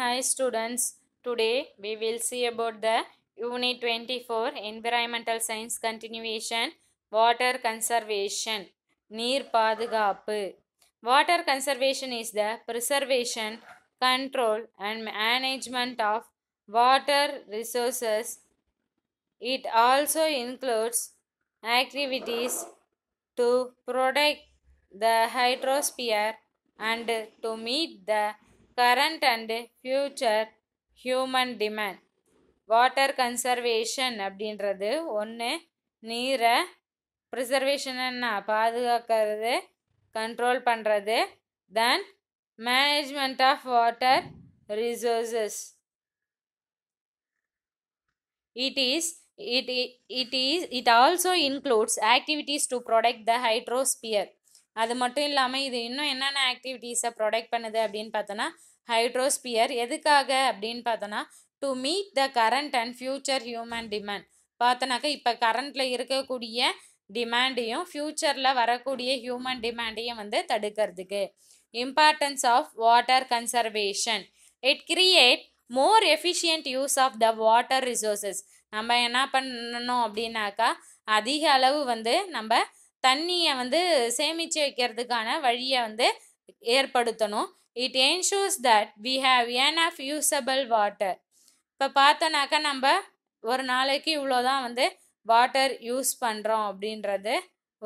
Hi students, today we will see about the Unit 24 Environmental Science Continuation Water Conservation Near Padhugapu Water conservation is the preservation, control and management of water resources. It also includes activities to protect the hydrosphere and to meet the current and future human demand water conservation அப்படின்றது ஒன்று நீரை preservation என்ன பாதுகாக்கிறது control பண்ணுறது then management of water resources it is it, it is it also includes activities to protect the hydrosphere அது மட்டும் இல்லாமல் இது இன்னும் என்னென்ன ஆக்டிவிட்டீஸை ப்ரொடெக்ட் பண்ணுது அப்படின்னு பார்த்தோன்னா ஹைட்ரோஸ்பியர் எதுக்காக அப்படின்னு பார்த்தோன்னா to meet the current and future human demand பார்த்தோன்னாக்கா இப்போ கரண்ட்டில் இருக்கக்கூடிய டிமாண்டையும் ஃப்யூச்சரில் வரக்கூடிய ஹியூமன் டிமாண்டையும் வந்து தடுக்கிறதுக்கு importance of water conservation it create more efficient use of the water resources நம்ம என்ன பண்ணணும் அப்படின்னாக்கா அதிக அளவு வந்து நம்ம தண்ணியை வந்து சேமித்து வைக்கிறதுக்கான வழியை வந்து ஏற்படுத்தணும் it ensures that we have an of usable water இப்போ பார்த்தோன்னாக்கா நம்ம ஒரு நாளைக்கு இவ்வளோ தான் வந்து வாட்டர் யூஸ் பண்ணுறோம் அப்படின்றது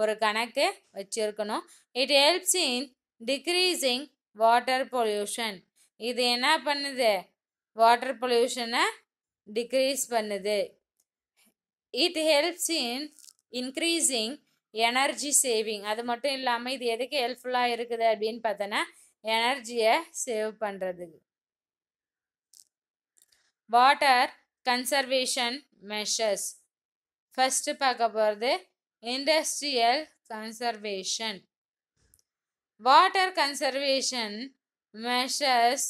ஒரு கணக்கு வச்சுருக்கணும் it helps in decreasing water pollution இது என்ன பண்ணுது வாட்டர் பொல்யூஷனை டிக்ரீஸ் பண்ணுது it helps in increasing energy saving அது மட்டும் இல்லாமல் இது எதுக்கு ஹெல்ப்ஃபுல்லாக இருக்குது அப்படின்னு பார்த்தோன்னா எனர்ஜியை சேவ் பண்ணுறதுக்கு வாட்டர் கன்சர்வேஷன் மெஷர்ஸ் ஃபஸ்ட்டு பார்க்க போகிறது industrial conservation water conservation measures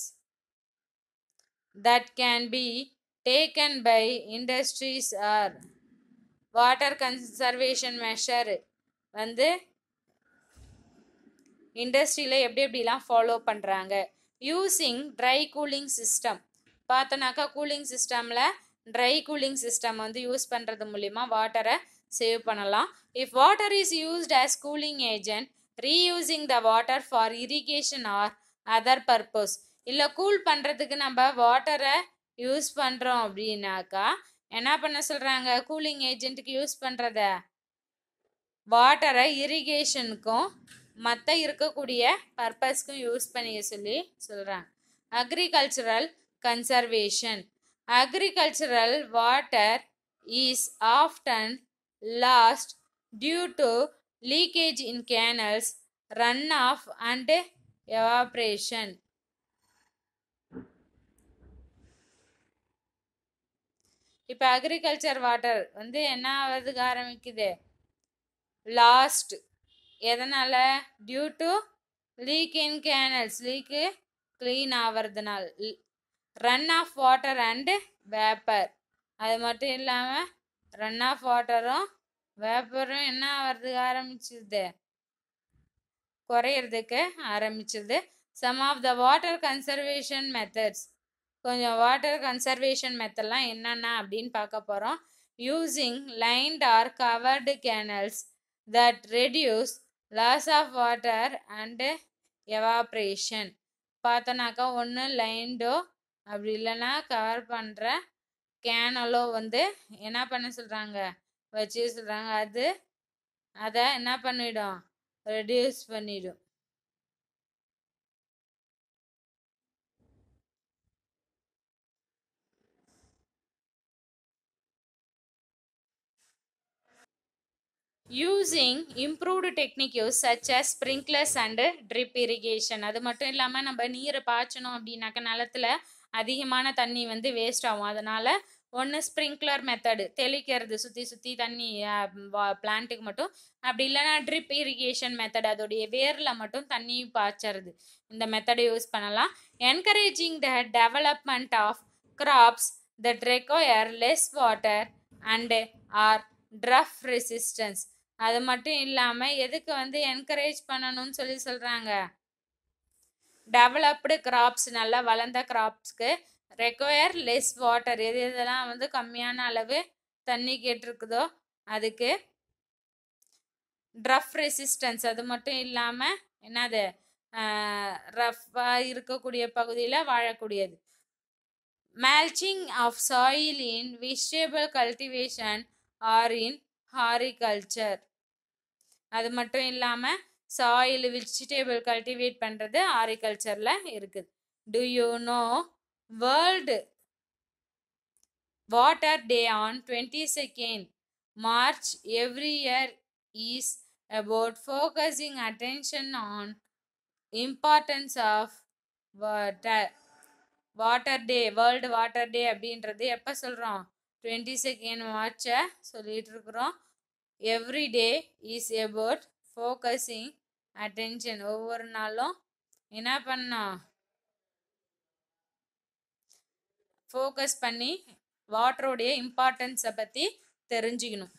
that can be taken by industries are water conservation measure வந்து இண்டஸ்ட்ரியில் எப்படி எப்படிலாம் ஃபாலோ பண்ணுறாங்க யூஸிங் ட்ரை கூலிங் சிஸ்டம் பார்த்தோன்னாக்கா கூலிங் சிஸ்டமில் ட்ரை கூலிங் சிஸ்டம் வந்து யூஸ் பண்ணுறது மூலிமா வாட்டரை சேவ் பண்ணலாம் if water is used as cooling agent reusing the water for irrigation are other purpose இல்லை கூல் பண்ணுறதுக்கு நம்ம வாட்டரை யூஸ் பண்ணுறோம் அப்படின்னாக்கா என்ன பண்ண சொல்கிறாங்க கூலிங் ஏஜென்ட்டுக்கு யூஸ் பண்ணுறத வாட்டரை இரிகேஷனுக்கும் மற்ற இருக்கக்கூடிய பர்பஸ்க்கும் யூஸ் பண்ணிக்க சொல்லி சொல்கிறாங்க agricultural conservation agricultural water is often lost due to leakage in canals run off and evaporation இப்போ அக்ரிகல்ச்சர் வாட்டர் வந்து என்ன ஆகிறதுக்கு ஆரம்பிக்குது லாஸ்ட் எதனால் due to leak in canals leak clean ஆகிறதுனால் run off water and vapour அது மட்டும் இல்லாமல் ரன் ஆஃப் வாட்டரும் வேப்பரும் என்ன ஆகிறதுக்கு ஆரம்பிச்சிது குறையிறதுக்கு ஆரம்பிச்சிது some of the water conservation methods கொஞ்சம் வாட்டர் கன்சர்வேஷன் மெத்தட்லாம் என்னென்ன அப்படின்னு பார்க்க போகிறோம் using lined R covered canals that reduce loss of water and evaporation பார்த்தோன்னாக்கா ஒன்று லைண்டோ அப்படி இல்லைன்னா கவர் பண்ணுற கேனலோ வந்து என்ன பண்ண சொல்கிறாங்க வச்சு சொல்கிறாங்க அது அதை என்ன பண்ணிடும் ரெடியூஸ் பண்ணிடும் using improved technique use such as sprinklers and drip irrigation அது மட்டும் இல்லாமல் நம்ம நீரை பாய்ச்சணும் அப்படின்னாக்க நிலத்தில் அதிகமான தண்ணி வந்து வேஸ்ட் ஆகும் அதனால் ஒன்று ஸ்ப்ரிங்க்லர் மெத்தடு தெளிக்கிறது சுற்றி சுற்றி தண்ணி பிளான்ட்டுக்கு மட்டும் அப்படி இல்லைனா ட்ரிப் இரிகேஷன் மெத்தட் அதோடைய வேரில் மட்டும் தண்ணி பாய்ச்சறது இந்த மெத்தடை யூஸ் பண்ணலாம் encouraging the development of crops that require less water and or drought resistance அது மட்டும் இல்லாமல் எதுக்கு வந்து என்கரேஜ் பண்ணணும்னு சொல்லி சொல்கிறாங்க டெவலப்டு கிராப்ஸ் நல்லா வளர்ந்த கிராப்ஸ்க்கு ரெக்வயர் லெஸ் வாட்டர் எது எதெல்லாம் வந்து கம்மியான அளவு தண்ணி கேட்டிருக்குதோ அதுக்கு ட்ரஃப் ரெசிஸ்டன்ஸ் அது மட்டும் இல்லாமல் என்னது ரஃப்பாக இருக்கக்கூடிய பகுதியில் வாழக்கூடியது mulching of soil in vegetable cultivation or in horticulture அது மட்டும் இல்லாமல் சாயில் விஜிடேபிள் கல்டிவேட் பண்ணுறது ஆரிகல்ச்சரில் இருக்குது do you know world water day on twenty second March every year is about focusing attention on importance of water water day world water day அப்படின்றது எப்போ சொல்கிறோம் twenty second மார்ச்சை சொல்லிகிட்டு இருக்கிறோம் every day is about focusing attention ஒவ்வொரு நாளும் என்ன பண்ணோம் ஃபோக்கஸ் பண்ணி வாட்டருடைய இம்பார்ட்டன்ஸை பற்றி தெரிஞ்சுக்கணும்